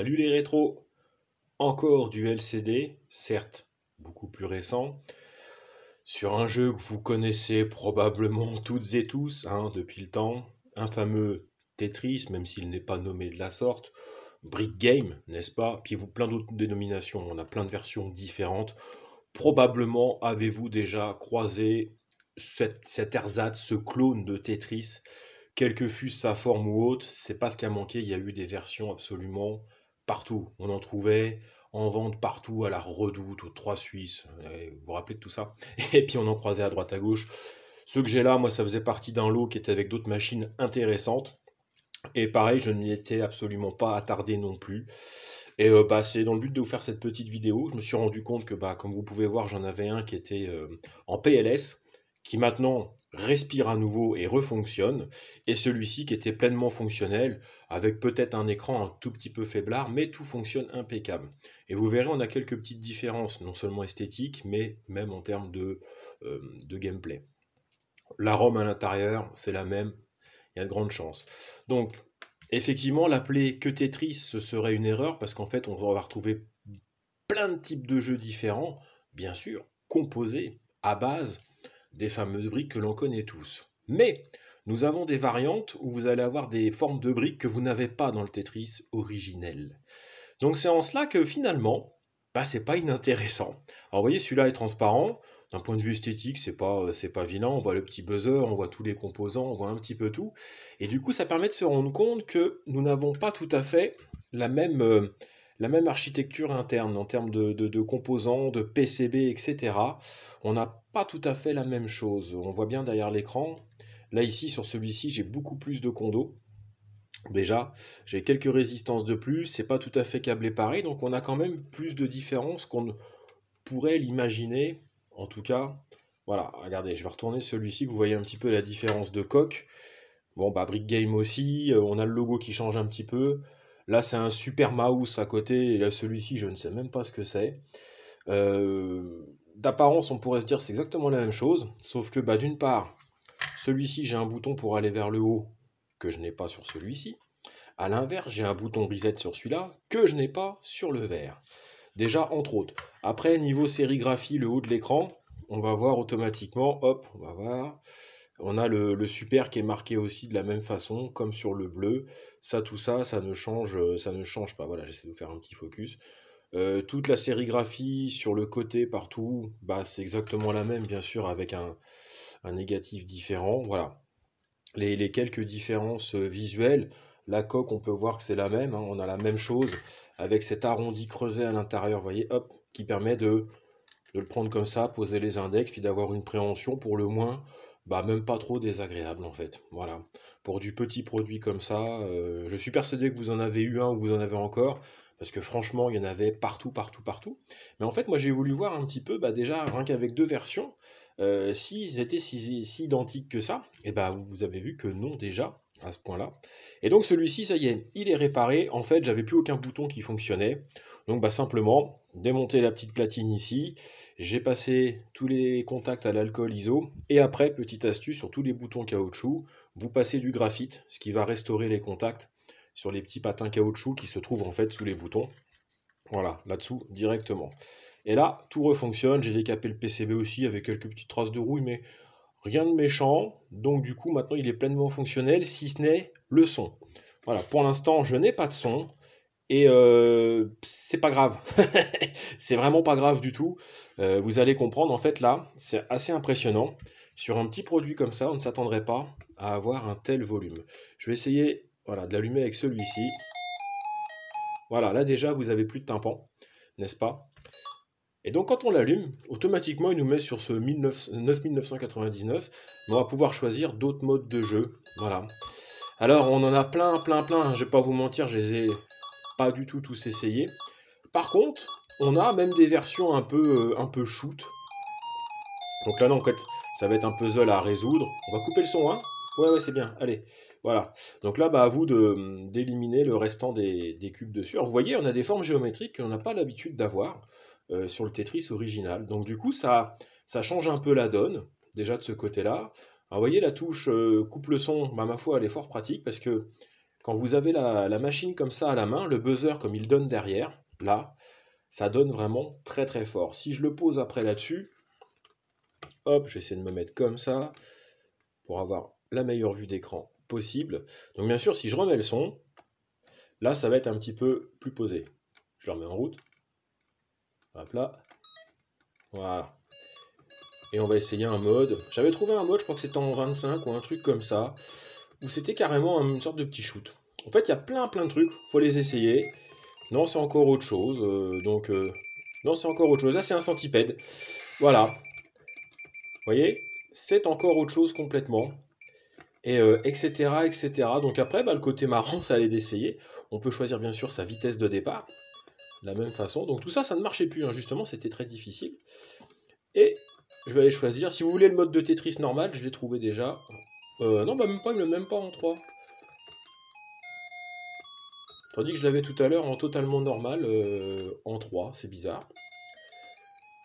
Salut les rétros Encore du LCD, certes beaucoup plus récent, sur un jeu que vous connaissez probablement toutes et tous hein, depuis le temps, un fameux Tetris, même s'il n'est pas nommé de la sorte, Brick Game, n'est-ce pas Puis vous plein d'autres dénominations, on a plein de versions différentes. Probablement avez-vous déjà croisé cet, cet ersatz, ce clone de Tetris, quelle que fût sa forme ou autre, c'est pas ce qui a manqué. Il y a eu des versions absolument on en trouvait en vente partout à la Redoute, aux Trois Suisses. Euh, vous vous rappelez de tout ça Et puis on en croisait à droite à gauche. Ceux que j'ai là, moi, ça faisait partie d'un lot qui était avec d'autres machines intéressantes. Et pareil, je ne m'y étais absolument pas attardé non plus. Et euh, bah, c'est dans le but de vous faire cette petite vidéo. Je me suis rendu compte que, bah, comme vous pouvez voir, j'en avais un qui était euh, en PLS qui maintenant respire à nouveau et refonctionne, et celui-ci qui était pleinement fonctionnel, avec peut-être un écran un tout petit peu faiblard, mais tout fonctionne impeccable. Et vous verrez, on a quelques petites différences, non seulement esthétiques, mais même en termes de, euh, de gameplay. L'arôme à l'intérieur, c'est la même, il y a de grandes chances. Donc, effectivement, l'appeler que Tetris, ce serait une erreur, parce qu'en fait, on va retrouver plein de types de jeux différents, bien sûr, composés à base des fameuses briques que l'on connaît tous. Mais nous avons des variantes où vous allez avoir des formes de briques que vous n'avez pas dans le Tetris originel. Donc c'est en cela que finalement, bah, c'est pas inintéressant. Alors vous voyez, celui-là est transparent. D'un point de vue esthétique, c'est pas, euh, c'est pas vilain. On voit le petit buzzer, on voit tous les composants, on voit un petit peu tout. Et du coup, ça permet de se rendre compte que nous n'avons pas tout à fait la même, euh, la même architecture interne en termes de, composants, de PCB, etc. On n'a pas tout à fait la même chose. On voit bien derrière l'écran. Là ici, sur celui-ci, j'ai beaucoup plus de condos. Déjà, j'ai quelques résistances de plus, c'est pas tout à fait câblé pareil, donc on a quand même plus de différences qu'on pourrait l'imaginer. En tout cas, voilà, regardez, je vais retourner celui-ci, vous voyez un petit peu la différence de coque. Bon, bah, Brick Game aussi, euh, on a le logo qui change un petit peu. Là, c'est un super mouse à côté, et là, celui-ci, je ne sais même pas ce que c'est. Euh, d'apparence, on pourrait se dire c'est exactement la même chose, sauf que bah, d'une part, celui-ci, j'ai un bouton pour aller vers le haut que je n'ai pas sur celui-ci. À l'inverse, j'ai un bouton reset sur celui-là que je n'ai pas sur le vert. Déjà, entre autres. Après, niveau sérigraphie, le haut de l'écran, on va voir automatiquement, hop, on va voir. On a le, super qui est marqué aussi de la même façon, comme sur le bleu. Ça, tout ça, ça ne change, euh, ça ne change pas. Voilà, j'essaie de vous faire un petit focus. Euh, toute la sérigraphie sur le côté partout, bah, c'est exactement la même, bien sûr, avec un, négatif différent. Voilà. Les, les, quelques différences euh, visuelles, la coque, on peut voir que c'est la même. Hein. on a la même chose avec cet arrondi creusé à l'intérieur, vous voyez, hop, qui permet de, de le prendre comme ça, poser les index, puis d'avoir une préhension pour le moins bah, même pas trop désagréable en fait. Voilà. Pour du petit produit comme ça, euh, je suis persuadé que vous en avez eu un ou vous en avez encore, parce que franchement, il y en avait partout, partout, partout. Mais en fait, moi j'ai voulu voir un petit peu, bah, déjà, rien qu'avec deux versions, euh, s'ils étaient si, si, identiques que ça, et eh bah vous avez vu que non déjà à ce point-là. Et donc celui-ci, ça y est, il est réparé. En fait, j'avais plus aucun bouton qui fonctionnait. Donc bah simplement, démonter la petite platine ici, j'ai passé tous les contacts à l'alcool iso, et après, petite astuce, sur tous les boutons caoutchouc, vous passez du graphite, ce qui va restaurer les contacts sur les petits patins caoutchouc qui se trouvent en fait sous les boutons. Voilà, là-dessous directement. Et là, tout refonctionne, j'ai décapé le PCB aussi avec quelques petites traces de rouille, mais rien de méchant. Donc du coup, maintenant, il est pleinement fonctionnel, si ce n'est le son. Voilà, pour l'instant, je n'ai pas de son, et euh, c'est pas grave. c'est vraiment pas grave du tout. Euh, vous allez comprendre, en fait, là, c'est assez impressionnant. Sur un petit produit comme ça, on ne s'attendrait pas à avoir un tel volume. Je vais essayer voilà, de l'allumer avec celui-ci. Voilà, là déjà, vous avez plus de tympan, n'est-ce pas et donc quand on l'allume, automatiquement il nous met sur ce 9999, on va pouvoir choisir d'autres modes de jeu. Voilà. Alors on en a plein, plein, plein, hein, je vais pas vous mentir, je les ai pas du tout tous essayer. Par contre, on a même des versions un peu, euh, un peu shoot. Donc là, non, en fait, ça va être un puzzle à résoudre. On va couper le son, hein Ouais, ouais, c'est bien. Allez, voilà. Donc là, bah, à vous hum, d'éliminer le restant des, des, cubes dessus. Alors, vous voyez, on a des formes géométriques qu'on n'a pas l'habitude d'avoir euh, sur le Tetris original. Donc du coup, ça, ça change un peu la donne, déjà de ce côté-là. Vous voyez, la touche euh, coupe le son, bah, ma foi, elle est fort pratique parce que quand vous avez la, machine comme ça à la main, le buzzer comme il donne derrière, là, ça donne vraiment très très fort. Si je le pose après là-dessus, hop, je vais essayer de me mettre comme ça pour avoir la meilleure vue d'écran possible. Donc bien sûr, si je remets le son, là, ça va être un petit peu plus posé. Je le remets en route. Hop là. Voilà. Et on va essayer un mode. J'avais trouvé un mode, je crois que c'était en 25 ou un truc comme ça où c'était carrément une sorte de petit shoot. En fait, il y a plein plein de trucs, faut les essayer. Non, c'est encore autre chose. Euh, donc, euh, non, c'est encore autre chose. Là, c'est un centipède. Voilà. Vous voyez C'est encore autre chose complètement. Et etc., euh, etc. Donc après, bah, le côté marrant, ça allait d'essayer. On peut choisir bien sûr sa vitesse de départ. De la même façon. Donc tout ça, ça ne marchait plus. Hein. Justement, c'était très difficile. Et je vais aller choisir. Si vous voulez le mode de Tetris normal, je l'ai trouvé déjà. Euh, non, bah même pas, il même pas en 3. Tandis que je l'avais tout à l'heure en totalement normal, euh, en 3, c'est bizarre.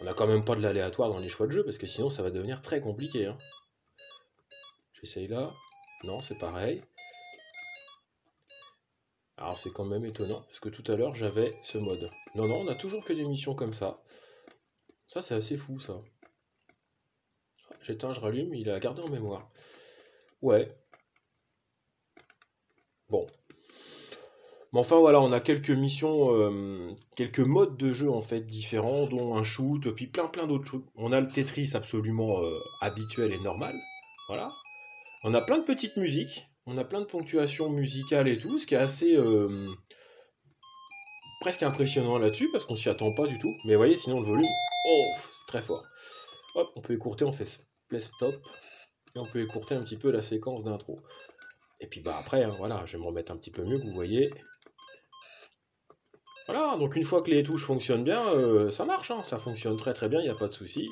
On n'a quand même pas de l'aléatoire dans les choix de jeu, parce que sinon ça va devenir très compliqué. Hein. J'essaye là. Non, c'est pareil. Alors c'est quand même étonnant, parce que tout à l'heure j'avais ce mode. Non, non, on a toujours que des missions comme ça. Ça, c'est assez fou, ça. J'éteins, je rallume, il a gardé en mémoire. Ouais. Bon. Mais enfin voilà, on a quelques missions, euh, quelques modes de jeu en fait différents, dont un shoot, puis plein plein d'autres trucs. On a le Tetris absolument euh, habituel et normal. Voilà. On a plein de petites musiques, on a plein de ponctuations musicales et tout, ce qui est assez euh, presque impressionnant là-dessus, parce qu'on s'y attend pas du tout. Mais voyez, sinon le volume, oh, c'est très fort. Hop, on peut écourter, on fait play stop. Et on peut écourter un petit peu la séquence d'intro. Et puis bah après, hein, voilà, je vais me remettre un petit peu mieux, vous voyez. Voilà, donc une fois que les touches fonctionnent bien, euh, ça marche, hein, ça fonctionne très très bien, il n'y a pas de souci.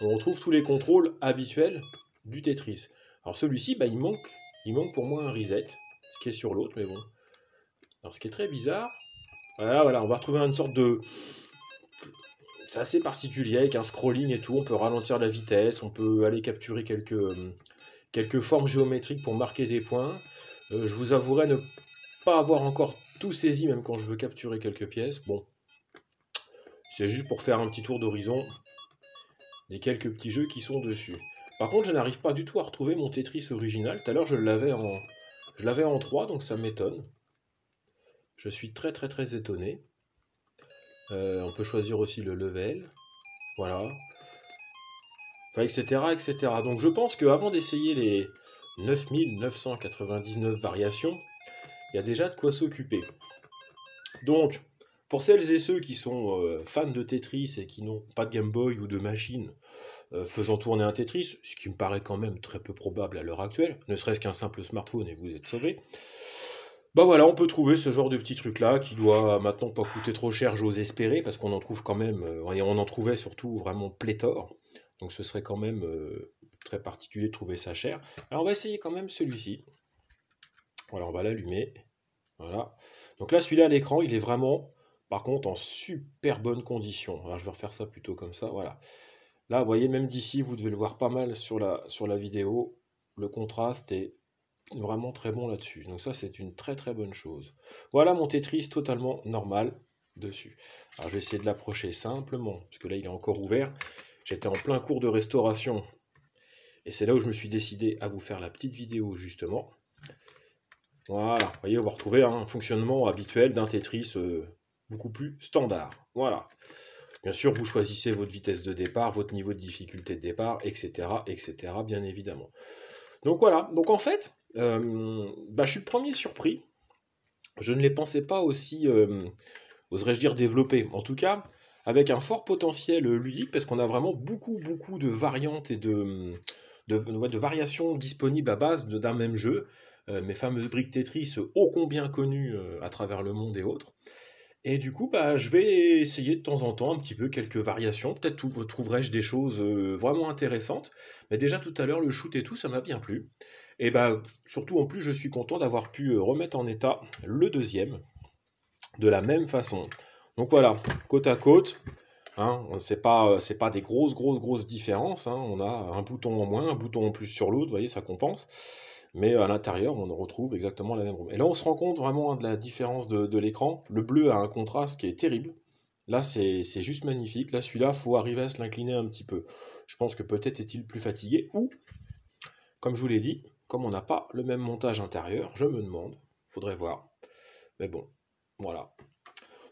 On retrouve tous les contrôles habituels du Tetris. Alors celui-ci, bah, il, manque, il manque pour moi un reset, ce qui est sur l'autre, mais bon. Alors ce qui est très bizarre, voilà, voilà, on va retrouver une sorte de, c'est assez particulier avec un scrolling et tout. On peut ralentir la vitesse, on peut aller capturer quelques, euh, quelques formes géométriques pour marquer des points. Euh, je vous avouerai ne pas avoir encore tout saisi, même quand je veux capturer quelques pièces. Bon, c'est juste pour faire un petit tour d'horizon des quelques petits jeux qui sont dessus. Par contre, je n'arrive pas du tout à retrouver mon Tetris original. Tout à l'heure, je l'avais en, je l'avais en 3, donc ça m'étonne. Je suis très très très étonné. Euh, on peut choisir aussi le level. Voilà. Enfin, etc., etc. Donc je pense qu'avant d'essayer les 9999 variations, il y a déjà de quoi s'occuper. Donc, pour celles et ceux qui sont euh, fans de Tetris et qui n'ont pas de Game Boy ou de machine euh, faisant tourner un Tetris, ce qui me paraît quand même très peu probable à l'heure actuelle, ne serait-ce qu'un simple smartphone et vous êtes sauvés, bah voilà, on peut trouver ce genre de petit truc là qui doit euh, maintenant pas coûter trop cher, j'ose espérer, parce qu'on en trouve quand même, euh, on en trouvait surtout vraiment pléthore. Donc ce serait quand même euh, très particulier de trouver ça cher. Alors on va essayer quand même celui-ci. Voilà, on va l'allumer. Voilà. Donc là, celui-là à l'écran, il est vraiment, par contre, en super bonne condition. Alors je vais refaire ça plutôt comme ça. Voilà. Là, vous voyez, même d'ici, vous devez le voir pas mal sur la, sur la vidéo. Le contraste est Vraiment très bon là-dessus. Donc ça, c'est une très très bonne chose. Voilà mon Tetris totalement normal dessus. Alors je vais essayer de l'approcher simplement, parce que là, il est encore ouvert. J'étais en plein cours de restauration. Et c'est là où je me suis décidé à vous faire la petite vidéo, justement. Voilà, vous voyez, on va retrouver hein, un fonctionnement habituel d'un Tetris euh, beaucoup plus standard. Voilà. Bien sûr, vous choisissez votre vitesse de départ, votre niveau de difficulté de départ, etc., etc., bien évidemment. Donc voilà, donc en fait, euh, bah, je suis premier surpris. Je ne les pensais pas aussi, euh, oserais-je dire, développés. En tout cas, avec un fort potentiel euh, ludique, parce qu'on a vraiment beaucoup, beaucoup de variantes et de, de, variations disponibles à base d'un même jeu. mes fameuses briques Tetris ô combien connues à travers le monde et autres. Et du coup, bah, je vais essayer de temps en temps un petit peu quelques variations. Peut-être trouverai-je des choses euh, vraiment intéressantes. Mais déjà tout à l'heure, le shoot et tout, ça m'a bien plu. Et bah, surtout en plus, je suis content d'avoir pu euh, remettre en état le deuxième de la même façon. Donc voilà, côte à côte. Hein, c'est pas euh, c'est pas des grosses grosses grosses différences. Hein. on a un bouton en moins, un bouton en plus sur l'autre. Vous voyez, ça compense mais à l'intérieur, on retrouve exactement la même roue. Et là, on se rend compte vraiment de la différence de, l'écran. Le bleu a un contraste qui est terrible. Là, c'est juste magnifique. Là, celui-là, faut arriver à se l'incliner un petit peu. Je pense que peut-être est-il plus fatigué ou, comme je vous l'ai dit, comme on n'a pas le même montage intérieur, je me demande, faudrait voir. Mais bon, voilà.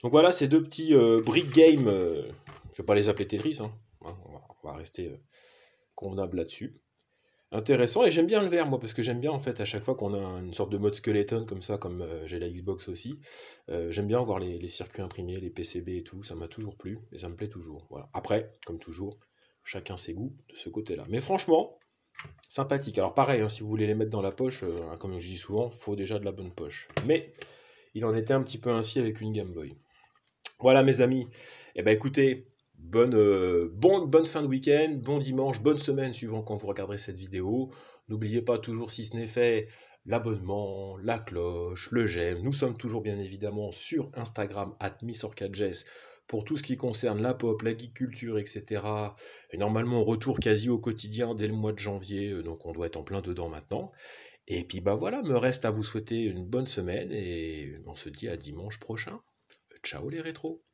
Donc voilà ces deux petits euh, brick game, Je euh, je vais pas les appeler Tetris, hein. hein on, va, rester euh, convenable là-dessus intéressant et j'aime bien le vert moi parce que j'aime bien en fait à chaque fois qu'on a une sorte de mode skeleton comme ça comme euh, j'ai la Xbox aussi euh, j'aime bien voir les, circuits imprimés les PCB et tout ça m'a toujours plu et ça me plaît toujours voilà après comme toujours chacun ses goûts de ce côté là mais franchement sympathique alors pareil hein, si vous voulez les mettre dans la poche euh, hein, comme je dis souvent faut déjà de la bonne poche mais il en était un petit peu ainsi avec une Game Boy voilà mes amis et eh ben écoutez euh, bonne, bonne fin de week-end, bon dimanche, bonne semaine suivant quand vous regarderez cette vidéo. N'oubliez pas toujours, si ce n'est fait, l'abonnement, la cloche, le j'aime. Nous sommes toujours bien évidemment sur Instagram, at pour tout ce qui concerne la pop, l'agriculture, geek culture, etc. Et normalement, retour quasi au quotidien dès le mois de janvier, euh, donc on doit être en plein dedans maintenant. Et puis bah voilà, me reste à vous souhaiter une bonne semaine et on se dit à dimanche prochain. Ciao les rétros